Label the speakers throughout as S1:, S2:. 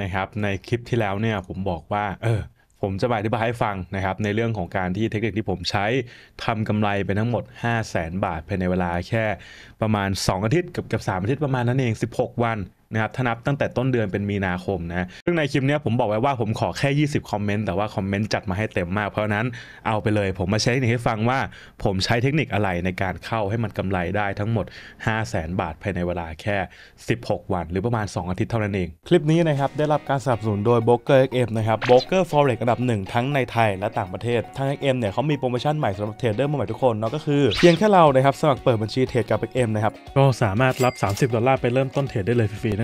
S1: นะครับในคลิปที่แล้วเนี่ยผมบอกว่าเออผมจะอธิบายให้ฟังนะครับในเรื่องของการที่เทคนิคที่ผมใช้ทำกำไรไปทั้งหมด 5 0 0แสนบาทภายในเวลาแค่ประมาณ 2 อาทิตย์กับกับ3อาทิตย์ประมาณนั้นเอง 16 วันนะครับถ้านับตั้งแต่ต้นเดือนเป็นมีนาคมนะซึ่งในคลิปนี้ผมบอกไว้ว่าผมขอแค่ 20 คอมเมนต์ แต่ว่าคอมเมนต์จัดมาให้เต็มมากเพราะนั้นเอาไปเลยผมมาใช้ให้ฟังว่าผมใช้เทคนิคอะไรในการเข้าให้มันกำไรได้ทั้งหมด 5 0 0แสนบาทภายในเวลาแค่ 16 วัน หรือประมาณ 2 อาทิตย์เท่านั้นเอง คลิปนี้นะครับได้รับการสนับสนุนโดย b r o k e r XM นะครับ b r o k e r Forex อันดับหนึ่งทั้งในไทยและต่างประเทศทาง XM เนี่ยเขามีโปรโมชั่นใหม่สำหรับเทรดเดอร์มใหม่ทุกคนเนาะก็คือเพียงแค่เรานะครับสมัครเปิดบัญชีเทรดกับ XM นะครับก็สามารถรับ 30ดอลลาร์ไปเริ่มต้นเทรดได้เลยฟรีๆ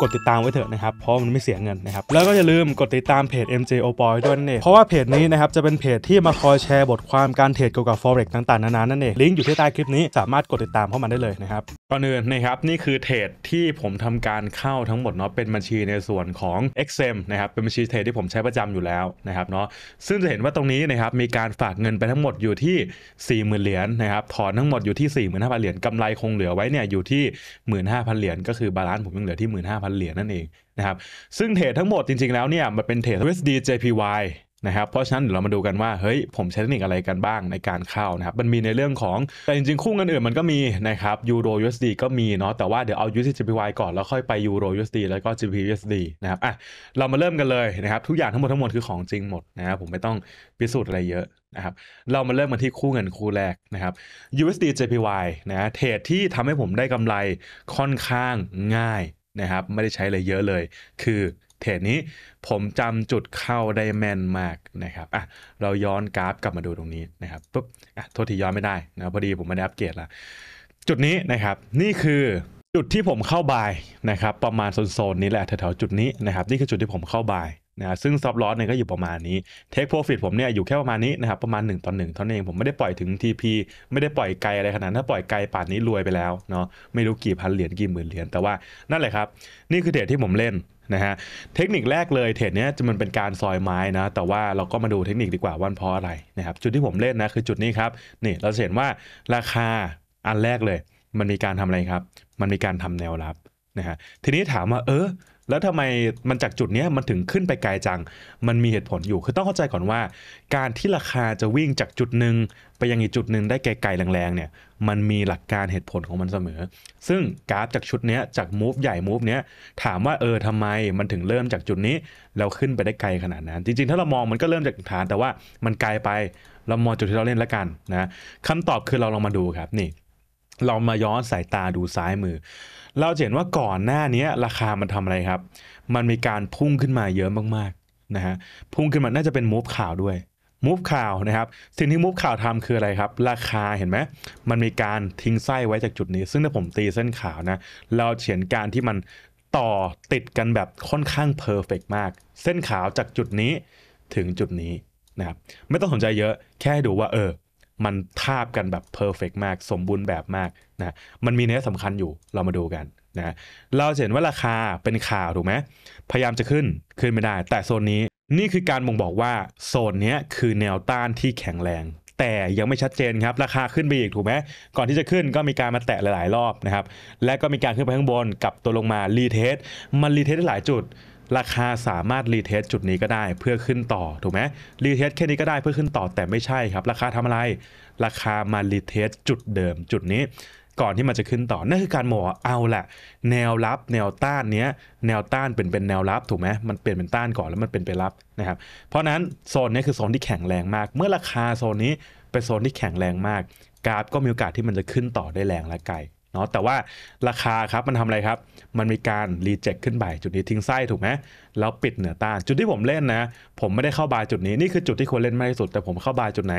S1: กดติดตามไว้เถอะนะครับ เพราะมันไม่เสียเงินนะครับ แล้วก็อย่าลืมกดติดตามเพจ MJ o p o y ด้วยนั่นเองเพราะว่าเพจนี้นะครับจะเป็นเพจที่มาคอยแชร์บทความ การเทรดเกี่ยวกับ forex ต่างๆ นานา นั่นเอง ลิงก์อยู่ที่ใต้คลิปนี้ สามารถกดติดตามเข้ามาได้เลยนะครับก่อนอื่นนะครับ นี่คือเทรดที่ผมทำการเข้าทั้งหมดเนาะ เป็นบัญชีในส่วนของ XM นะครับ เป็นบัญชีเทรดที่ผมใช้ประจำอยู่แล้วนะครับเนาะ ซึ่งจะเห็นว่าตรงนี้นะครับ มีการฝากเงินไปทั้งหมดอยู่ที่ 4 0,000 เหรียญนะครับ ถอนทั้งหมดอยู่ที่ 45,000เหรียญกำไรคงเหลือไว้เนี่ยอยู่ที่15,000เหรียญก็คือบาลานซ์ผมยังเหลือที่ 15,000 0 0 0เหรียญนั่นเองนะครับซึ่งเทรดทั้งหมดจริง ๆ แล้วเนี่ยมันเป็นเทรด USD JPY นะครับเพราะฉะนั้นเดี๋ยวเรามาดูกันว่าเฮ้ยผมใช้เทคนิคอะไรกันบ้างในการเข้านะครับมันมีในเรื่องของแต่จริง ๆ คู่เงินอื่นมันก็มีนะครับยูโร USD ก็มีเนาะแต่ว่าเดี๋ยวเอา USDJPY ก่อนแล้วค่อยไปยูโร USD แล้วก็ j b p u s d นะครับอ่ะเรามาเริ่มกันเลยนะครับทุกอย่างทั้งหมดทั้งมวลคือของจริงหมดนะครับผมไม่ต้องพิสูจน์อะไรเยอะนะครับเรามาเริ่มกันที่คู่เงินคู่แรกนะครับ USD JPY นะเทรดที่ทำให้ผมได้กำไรค่อนข้างง่ายนะครับไม่ได้ใช้อะไรเยอะเลย คือเทรดนี้ผมจำจุดเข้าได้แม่นมากนะครับอ่ะเราย้อนกราฟกลับมาดูตรงนี้นะครับปุ๊บอ่ะโทษทีย้อนไม่ได้นะพอดีผมไม่ได้อัปเกรดละจุดนี้นะครับนี่คือจุดที่ผมเข้าบายนะครับ ประมาณโซนๆ นี้แหละแถวๆจุดนี้นะครับนี่คือจุดที่ผมเข้าบายนะซึ่งซับลอสเนี่ยก็อยู่ประมาณนี้เทคโปรฟิตผมเนี่ยอยู่แค่ประมาณนี้นะครับประมาณ1ต่อ1เท่านั้นเองผมไม่ได้ปล่อยถึง TP ไม่ได้ปล่อยไกลอะไรขนาดถ้าปล่อยไกลป่านนี้รวยไปแล้วเนาะไม่รู้กี่พันเหรียญกี่หมื่นเหรียญแต่ว่านั่นแหละครับนี่คือเทรดที่ผมเล่นนะฮะเทคนิคแรกเลย เทรดเนี้ยจะมันเป็นการซอยไม้นะแต่ว่าเราก็มาดูเทคนิคดีกว่าวันเพราะอะไรนะครับ จุดที่ผมเล่นนะคือ จุดนี้ครับนี่เราเห็นว่าราคาอันแรกเลย มันมีการทำอะไรครับ มันมีการทำแนวรับนะฮะทีนี้ถามว่าเออ แล้วทำไมมันจากจุดนี้มันถึงขึ้นไปไกลจัง มันมีเหตุผลอยู่คือต้องเข้าใจก่อนว่า การที่ราคาจะวิ่งจากจุดหนึ่งไปยังอีกจุดหนึ่งได้ไกลๆแรงๆเนี่ยมันมีหลักการเหตุผลของมันเสมอ ซึ่งกราฟจากชุดนี้จากมูฟใหญ่มูฟเนี้ยถามว่าเออทำไมมันถึงเริ่มจากจุดนี้แล้วขึ้นไปได้ไกลขนาดนั้น จริงๆ ถ้าเรามองมันก็เริ่มจากฐาน แต่ว่ามันไกลไปเรามองจุดที่เราเล่นแล้วกันนะคำตอบคือเราลองมาดูครับนี่เรามาย้อนสายตาดูซ้ายมือ เราเห็นว่าก่อนหน้านี้ราคามันทำอะไรครับ มันมีการพุ่งขึ้นมาเยอะมากๆ นะฮะ พุ่งขึ้นมา น่าจะเป็นมูฟข่าวด้วยมูฟข่าวนะครับ สิ่งที่มูฟข่าวทำคืออะไรครับ ราคาเห็นไหมมันมีการทิ้งไส้ไว้จากจุดนี้ ซึ่งถ้าผมตีเส้นขาวนะ เราเขียนการที่มันต่อติดกันแบบค่อนข้างเพอร์เฟกมาก เส้นขาวจากจุดนี้ถึงจุดนี้นะครับ ไม่ต้องสนใจเยอะ แค่ดูว่าเออมันทาบกันแบบเพอร์เฟกมาก สมบูรณ์แบบมากนะมันมีเนื้อสำคัญอยู่เรามาดูกันนะเราเห็นว่าราคาเป็นข่าวถูกไหมพยายามจะขึ้นขึ้นไม่ได้ แต่โซนนี้ นี่คือการบ่งบอกว่าโซนนี้คือแนวต้านที่แข็งแรง แต่ยังไม่ชัดเจนครับ ราคาขึ้นไปอีกถูกไหมก่อนที่จะขึ้นก็มีการมาแตะหลายๆรอบนะครับและก็มีการขึ้นไปข้างบนกลับตัวลงมารีเทสมันรีเทสได้หลายจุดราคาสามารถรีเทสจุดนี้ก็ได้เพื่อขึ้นต่อถูกไหมรีเทสแค่นี้ก็ได้เพื่อขึ้นต่อแต่ไม่ใช่ครับ ราคาทำอะไร ราคามารีเทสจุดเดิมจุดนี้ ก่อนที่มันจะขึ้นต่อ นั่นคือการหมอเอาแหละ แนวรับแนวต้านเนี้ยแนวต้านเป็นเป็นแนวรับถูกไหมมันเปลี่ยนเป็นต้านก่อนแล้วมันเป็นไปรับนะครับเพราะนั้นโซนนี้คือโซนที่แข็งแรงมากเมื่อราคาโซนนี้เป็นโซนที่แข็งแรงมากกราฟก็มีโอกาสที่มันจะขึ้นต่อได้แรงและไกลเนาะแต่ว่าราคาครับมันทำอะไรครับ มันมีการรีเจ็คขึ้นไปจุดนี้ทิ้งไส้ถูกไหมแล้วปิดเหนือต้านจุดที่ผมเล่นนะ ผมไม่ได้เข้าบายจุดนี้นี่คือจุดที่ควรเล่นมากที่สุดแต่ผมเข้าบายจุดไหน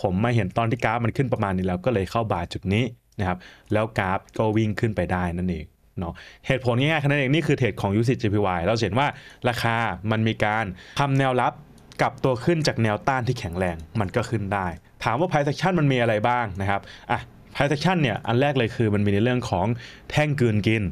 S1: ผมไม่เห็นตอนที่กราฟมันขึ้นประมาณนี้แล้วก็เลยเข้าบายจุดนี้นะครับแล้วกราฟก็วิ่งขึ้นไปได้นั่นเองเนาะเหตุผลง่ายๆแค่นั้นเองนี่คือเทรดของ UCGPY เราเห็นว่าราคามันมีการทำแนวรับกับตัวขึ้นจากแนวต้านที่แข็งแรงมันก็ขึ้นได้ ถามว่า price action มันมีอะไรบ้างนะครับอ่ะ protection เนี่ยอันแรกเลยคือมันมีในเรื่องของแท่งกืนกิน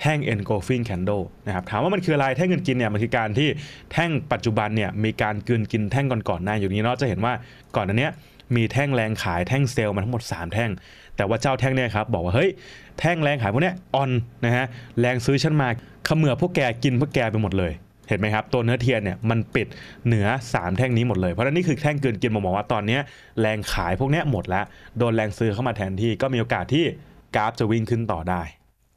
S1: แท่ง engulfing candle นะครับถามว่ามันคืออะไรแท่งกืนกินเนี่ยมันคือการที่แท่งปัจจุบันเนี่ยมีการกืนกินแท่งก่อนๆหน้า อยู่นี้เนาะจะเห็นว่าก่อนอันเนี้ยมีแท่งแรงขายแท่งเซลล์มาทั้งหมด 3 แท่ง แต่ว่าเจ้าแท่งเนี่ยครับบอกว่าเฮ้ยแท่งแรงขายพวกเนี้ยออนนะฮะแรงซื้อฉันมาเขมือพวกแกกินพวกแกไปหมดเลยเห็นไหมครับ ตัวเนื้อเทียนเนี่ยมันปิดเหนือ 3 แท่งนี้หมดเลย เพราะนั้นนี่คือแท่งเกินกินผมบอกว่าตอนนี้แรงขายพวกนี้หมดแล้วโดนแรงซื้อเข้ามาแทนที่ก็มีโอกาสที่กราฟจะวิ่งขึ้นต่อได้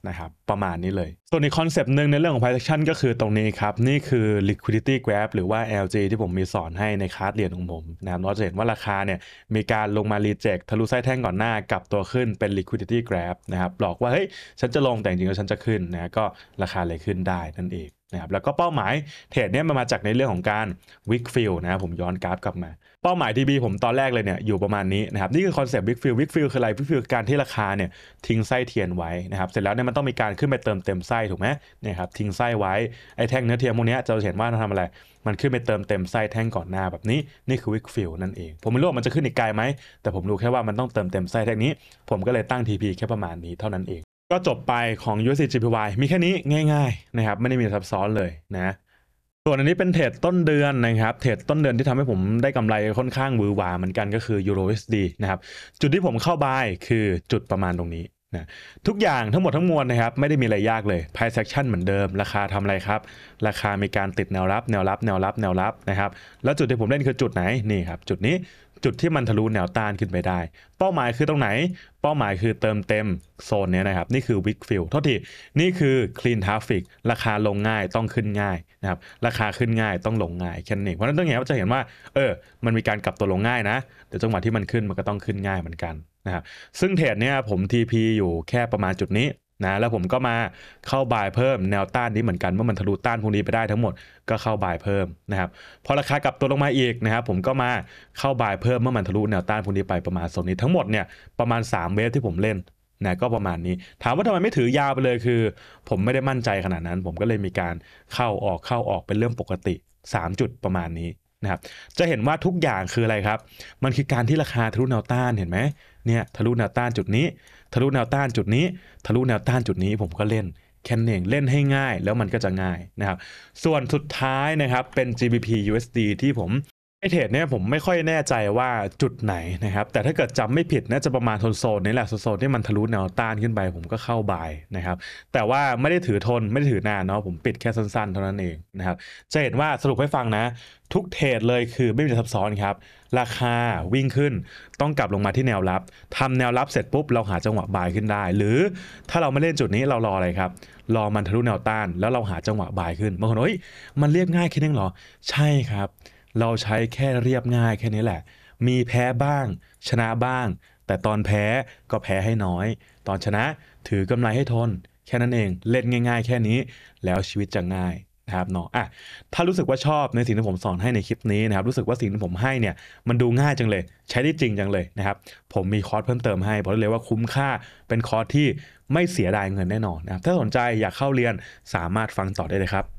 S1: นะครับ ประมาณนี้เลยส่วนอีกคอนเซปต์หนึ่งในเรื่องของ price action ก็คือตรงนี้ครับ นี่คือ liquidity grab หรือว่า LG ที่ผมมีสอนให้ในคลาสเรียนของผมนะครับเราจะเห็นว่าราคาเนี่ยมีการลงมา reject ทะลุไส้แท่งก่อนหน้ากับตัวขึ้นเป็น liquidity grab นะครับบอกว่าเฮ้ยฉันจะลงแต่จริงๆแล้วฉันจะขึ้นนะก็ราคาเลยขึ้นได้นั่นเองนะครับแล้วก็เป้าหมายเทรดเนี่ยมันมาจากในเรื่องของการวิกฟิลนะครับผมย้อนกราฟกลับมา เป้าหมายทีบีผมตอนแรกเลยเนี่ยอยู่ประมาณนี้นะครับนี่คือคอนเซปต์วิกฟิลวิกฟิลคืออะไรวิกฟิลการที่ราคาเนี่ยทิ้งไส้เทียนไว้นะครับเสร็จแล้วเนี่ยมันต้องมีการขึ้นไปเติมเต็มไส้ถูกไหมเนี่ยครับทิ้งไส้ไว้ ไอ้แท่งเนื้อเทียมพวกนี้จะเห็นว่าเราทำอะไร มันขึ้นไปเติมเต็มไส้แท่งก่อนหน้าแบบนี้นี่คือวิกฟิลนั่นเอง ผมไม่รู้ว่ามันจะขึ้นอีกไกลไหมแต่ผมรู้แค่ว่ามันต้องเติมเต็มไส้แท่งนี้ ผมก็เลยตั้ง TP แค่ประมาณนี้เท่านั้นเองก็จบไปของ USD GPY มีแค่นี้ง่ายๆนะครับไม่ได้มีซับซ้อนเลยนะส่วนอันนี้เป็นเทรดต้นเดือนนะครับเทรดต้นเดือนที่ทำให้ผมได้กำไรค่อนข้างวือหวาเหมือนกันก็คือ Euro USD นะครับจุดที่ผมเข้าบายคือจุดประมาณตรงนี้นะทุกอย่างทั้งหมดทั้งมวลนะครับไม่ได้มีอะไรยากเลย price action เหมือนเดิม ราคาทำอะไรครับ ราคามีการติดแนวรับ แนวรับแนวรับ แนวรับนะครับแล้วจุดที่ผมเล่นคือจุดไหนนี่ครับจุดนี้จุดที่มันทะลุแนวต้านขึ้นไปได้ เป้าหมายคือตรงไหน เป้าหมายคือเติมเต็มโซนนี้นะครับนี่คือวิกฟิลเท่าที่นี่คือคลีนทราฟิกราคาลงง่ายต้องขึ้นง่ายนะครับราคาขึ้นง่ายต้องลงง่ายแค่นี้เพราะฉะนั้นตรงนี้เราจะเห็นว่าเออมันมีการกลับตัวลงง่ายนะเดี๋ยวจังหวะที่มันขึ้นมันก็ต้องขึ้นง่ายเหมือนกันนะครับซึ่งเทรดเนี่ยผม TP อยู่แค่ประมาณจุดนี้นะแล้วผมก็มาเข้าบายเพิ่มแนวต้านนี้เหมือนกันเมื่อมันทะลุต้านพวกนี้ไปได้ ทั้งหมดก็เข้าบายเพิ่มนะครับพอราคากลับตัวลงมาอีกนะครับผมก็มาเข้าบายเพิ่มเมื่อมันทะลุแนวต้านพวกนี้ไปประมาณโซนนี้ทั้งหมดเนี่ยประมาณ 3เวฟที่ผมเล่นนะก็ประมาณนี้ ถามว่าทำไมไม่ถือยาวไปเลยคือ ผมไม่ได้มั่นใจขนาดนั้น ผมก็เลยมีการเข้าออกเข้าออกเป็นเรื่องปกติ3จุดประมาณนี้นะครับจะเห็นว่าทุกอย่างคืออะไรครับ มันคือการที่ราคาทะลุแนวต้านเห็นไหมเนี่ยทะลุแนวต้านจุดนี้ ทะลุแนวต้านจุดนี้ ทะลุแนวต้านจุดนี้ผมก็เล่นแค่นั้นเองเล่นให้ง่ายแล้วมันก็จะง่ายนะครับส่วนสุดท้ายนะครับ เป็น GBP USD ที่ผมไอเทดเนี่ยผมไม่ค่อยแน่ใจว่าจุดไหนนะครับแต่ถ้าเกิดจำไม่ผิดน่าจะประมาณโซนนี้แหละโซนที่มันทะลุแนวต้านขึ้นไปผมก็เข้าบายนะครับ แต่ว่าไม่ได้ถือทนไม่ได้ถือนานเนาะผมปิดแค่สั้นๆเท่านั้นเองนะครับจะเห็นว่าสรุปให้ฟังนะ ทุกเทรดเลยคือไม่มีซับซ้อนครับราคาวิ่งขึ้นต้องกลับลงมาที่แนวรับ ทำแนวรับเสร็จปุ๊บเราหาจังหวะบายขึ้นได้ หรือถ้าเราไม่เล่นจุดนี้เรารออะไรครับรอมันทะลุแนวต้านแล้วเราหาจังหวะบายขึ้นบางคนเฮ้ยมันเรียบง่ายแค่นี้นหรอ ใช่ครับเราใช้แค่เรียบง่ายแค่นี้แหละ มีแพ้บ้าง ชนะบ้าง แต่ตอนแพ้ก็แพ้ให้น้อย ตอนชนะถือกำไรให้ทนแค่นั้นเอง เล่นง่ายๆ แค่นี้แล้วชีวิตจะง่ายนะครับเนาะอ่ะถ้ารู้สึกว่าชอบในสิ่งที่ผมสอนให้ในคลิปนี้นะครับรู้สึกว่าสิ่งที่ผมให้เนี่ยมันดูง่ายจังเลยใช้ได้จริงจังเลยนะครับ ผมมีคอร์สเพิ่มเติมให้บอกเลยว่าคุ้มค่าเป็นคอร์สที่ไม่เสียดายเงินแน่นอนนะครับถ้าสนใจอยากเข้าเรียนสามารถฟังต่อได้เลยครับ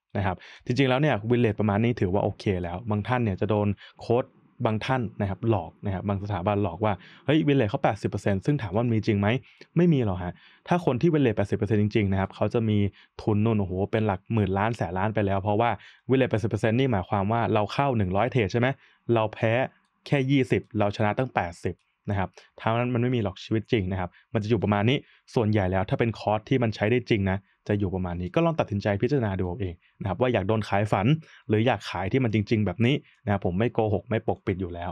S1: นะครับจริงๆแล้วเนี่ยวินเลทประมาณนี้ถือว่าโอเค แล้วบางท่านเนี่ยจะโดนโค้ดบางท่านนะครับหลอกนะครับบางสถาบันหลอกว่าเฮ้ยวินเลทเขา80%ซึ่งถามว่ามีจริงไหมไม่มีหรอกฮะถ้าคนที่วินเลท80%จริงๆนะครับเขาจะมีทุนนู่นโอ้โหเป็นหลักหมื่นล้านแสนล้านไปแล้ว เพราะว่าวินเลท80%นี่หมายความว่าเราเข้า 100เทรดใช่ไหมเราแพ้แค่ 20 เราชนะตั้ง 80นะครับั้นมันไม่มีหรอกชีวิตจริงนะครับ มันจะอยู่ประมาณนี้ ส่วนใหญ่แล้วถ้าเป็นคอร์สที่มันใช้ได้จริงนะ จะอยู่ประมาณนี้ ก็ลองตัดสินใจพิจารณาดูเอเองนะครับว่าอยากโดนขายฝัน หรืออยากขายที่มันจริงๆ แบบนี้นะครับผมไม่โกหก ไม่ปกปิดอยู่แล้ว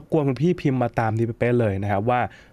S1: บกวนคุณพี่พิมพ์มาตามทีเป๊ะเลยนะครับว่า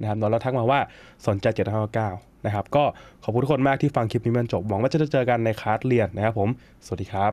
S1: นะครับ์เราทักมาว่าสนใจ7้9นะครับก็ขอบคุณทุกคนมากที่ฟังคลิปนี้จนจบ หวังว่าจะเจอกันในคลาสเรียนนะครับผม สวัสดีครับ